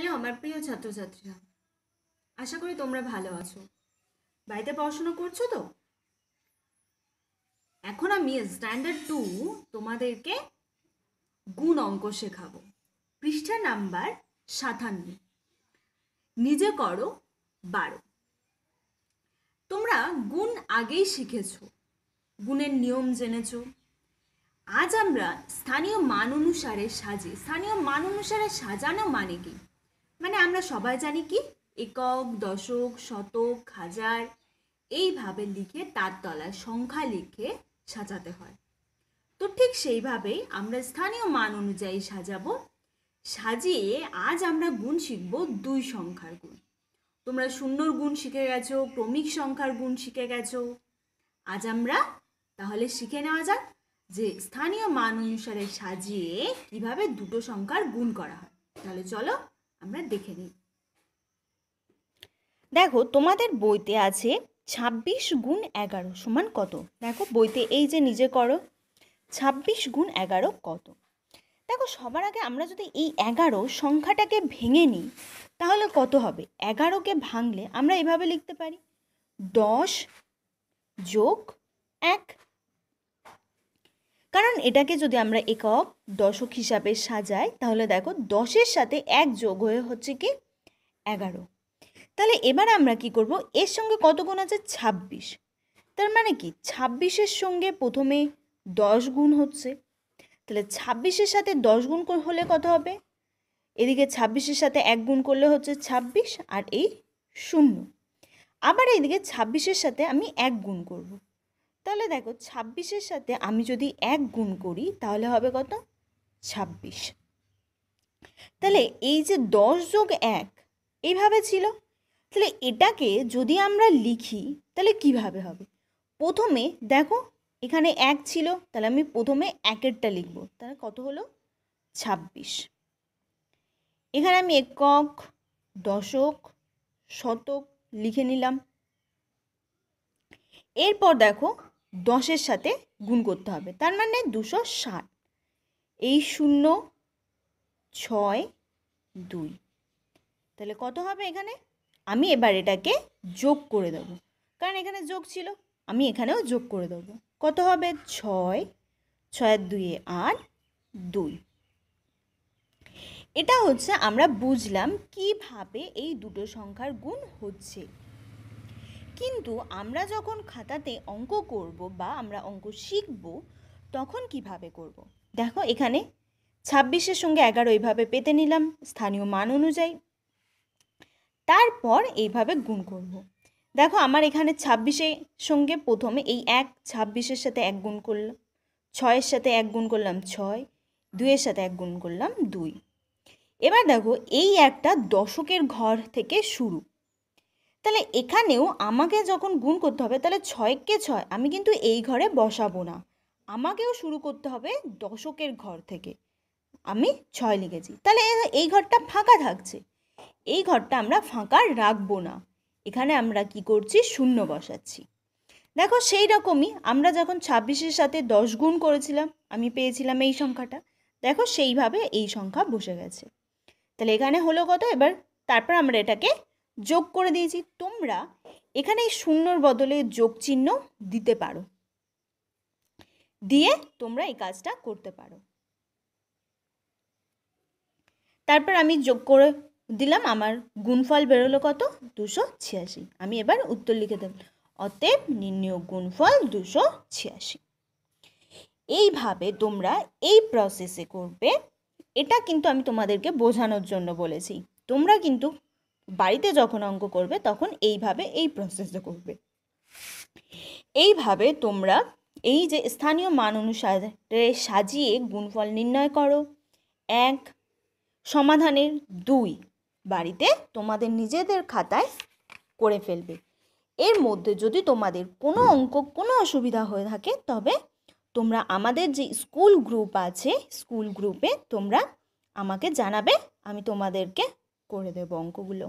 Hello আমার প্রিয় ছাত্রছাত্রীরা আশা করি তোমরা ভালো আছো বাড়িতে পড়াশোনা করছো তো এখন আমি স্ট্যান্ডার্ড টু তোমাদেরকে গুণ অঙ্ক শেখাবো পৃষ্ঠা নাম্বার সাতান্ন নিজে করো বারো তোমরা গুণ আগেই শিখেছ গুণের নিয়ম জেনেছ আজ আমরা স্থানীয় মান অনুসারে সাজি স্থানীয় মান অনুসারে সাজানো মানে কি মানে আমরা সবাই জানি কি একক দশক শতক হাজার এইভাবে লিখে তার তলায় সংখ্যা লিখে সাজাতে হয় তো ঠিক সেইভাবেই আমরা স্থানীয় মান অনুযায়ী সাজাবো সাজিয়ে আজ আমরা গুণ শিখব দুই সংখ্যার গুণ তোমরা শূন্যর গুণ শিখে গেছো ক্রমিক সংখ্যার গুণ শিখে গেছো আজ আমরা তাহলে শিখে নেওয়া যাক যে স্থানীয় মান অনুসারে সাজিয়ে কিভাবে দুটো সংখ্যার গুণ করা হয় তাহলে চলো আমরা দেখে নিই দেখো তোমাদের বইতে আছে ছাব্বিশ গুণ এগারো সমান কত দেখো বইতে এই যে নিজে করো ছাব্বিশ গুণ এগারো কত দেখো সবার আগে আমরা যদি এই এগারো সংখ্যাটাকে ভেঙে নিই তাহলে কত হবে এগারোকে ভাঙলে আমরা এভাবে লিখতে পারি দশ যোগ এক কারণ এটাকে যদি আমরা একক দশক হিসাবে সাজাই তাহলে দেখো দশের সাথে এক যোগ হয়ে হচ্ছে কি এগারো তাহলে এবার আমরা কি করব এর সঙ্গে কত গুণ আছে ছাব্বিশ তার মানে কি ছাব্বিশের সঙ্গে প্রথমে দশ গুণ হচ্ছে তাহলে ছাব্বিশের সাথে দশ গুণ হলে কত হবে এদিকে ছাব্বিশের সাথে এক গুণ করলে হচ্ছে ছাব্বিশ আর এই শূন্য আবার এদিকে ছাব্বিশের সাথে আমি এক গুণ করবো তাহলে দেখো ছাব্বিশের সাথে আমি যদি এক গুণ করি তাহলে হবে কত ছাব্বিশ তাহলে এই যে দশ যোগ এক এইভাবে ছিল তাহলে এটাকে যদি আমরা লিখি তাহলে কিভাবে হবে প্রথমে দেখো এখানে এক ছিল তাহলে আমি প্রথমে একেরটা লিখব তাহলে কত হলো ছাব্বিশ এখানে আমি একক দশক শতক লিখে নিলাম এরপর দেখো দশের সাথে গুণ করতে হবে তার মানে দুশো ষাট এই শূন্য ছয় দুই তাহলে কত হবে এখানে আমি এবার এটাকে যোগ করে দেব কারণ এখানে যোগ ছিল আমি এখানেও যোগ করে দেব কত হবে ছয় ছয়ের দুইয়ে আট দুই এটা হচ্ছে আমরা বুঝলাম কিভাবে এই দুটো সংখ্যার গুণ হচ্ছে কিন্তু আমরা যখন খাতাতে অঙ্ক করব বা আমরা অঙ্ক শিখব তখন কিভাবে করব। দেখো এখানে ছাব্বিশের সঙ্গে এগারো এইভাবে পেতে নিলাম স্থানীয় মান অনুযায়ী তারপর এইভাবে গুণ করব। দেখো আমার এখানে ছাব্বিশের সঙ্গে প্রথমে এই এক ছাব্বিশের সাথে এক গুণ করলাম ছয়ের সাথে এক গুণ করলাম ছয় দুইয়ের সাথে এক গুণ করলাম দুই এবার দেখো এই একটা দশকের ঘর থেকে শুরু তাহলে এখানেও আমাকে যখন গুণ করতে হবে তাহলে ছয়কে ছয় আমি কিন্তু এই ঘরে বসাবো না আমাকেও শুরু করতে হবে দশকের ঘর থেকে আমি ছয় লিখেছি তাহলে এই ঘরটা ফাঁকা থাকছে এই ঘরটা আমরা ফাঁকা রাখবো না এখানে আমরা কি করছি শূন্য বসাচ্ছি দেখো সেই রকমই আমরা যখন ছাব্বিশের সাথে দশ গুণ করেছিলাম আমি পেয়েছিলাম এই সংখ্যাটা দেখো সেইভাবে এই সংখ্যা বসে গেছে তাহলে এখানে হলো কত এবার তারপর আমরা এটাকে যোগ করে দিয়েছি তোমরা এখানে এই শূন্যর বদলে যোগ চিহ্ন দিতে পারো দিয়ে তোমরা এই কাজটা করতে পারো তারপর আমি যোগ করে দিলাম আমার গুণফল বেরোলো কত দুশো ছিয়াশি আমি এবার উত্তর লিখে দেব অতএব নির্ণয় গুণফল দুশো ছিয়াশি এইভাবে তোমরা এই প্রসেসে করবে এটা কিন্তু আমি তোমাদেরকে বোঝানোর জন্য বলেছি তোমরা কিন্তু বাড়িতে যখন অঙ্ক করবে তখন এইভাবে এই প্রসেসটা করবে এইভাবে তোমরা এই যে স্থানীয় মান অনুসারে সাজিয়ে গুণফল নির্ণয় করো এক সমাধানের দুই বাড়িতে তোমাদের নিজেদের খাতায় করে ফেলবে এর মধ্যে যদি তোমাদের কোনো অঙ্ক কোনো অসুবিধা হয়ে থাকে তবে তোমরা আমাদের যে স্কুল গ্রুপ আছে স্কুল গ্রুপে তোমরা আমাকে জানাবে আমি তোমাদেরকে করে দেবো অঙ্কগুলো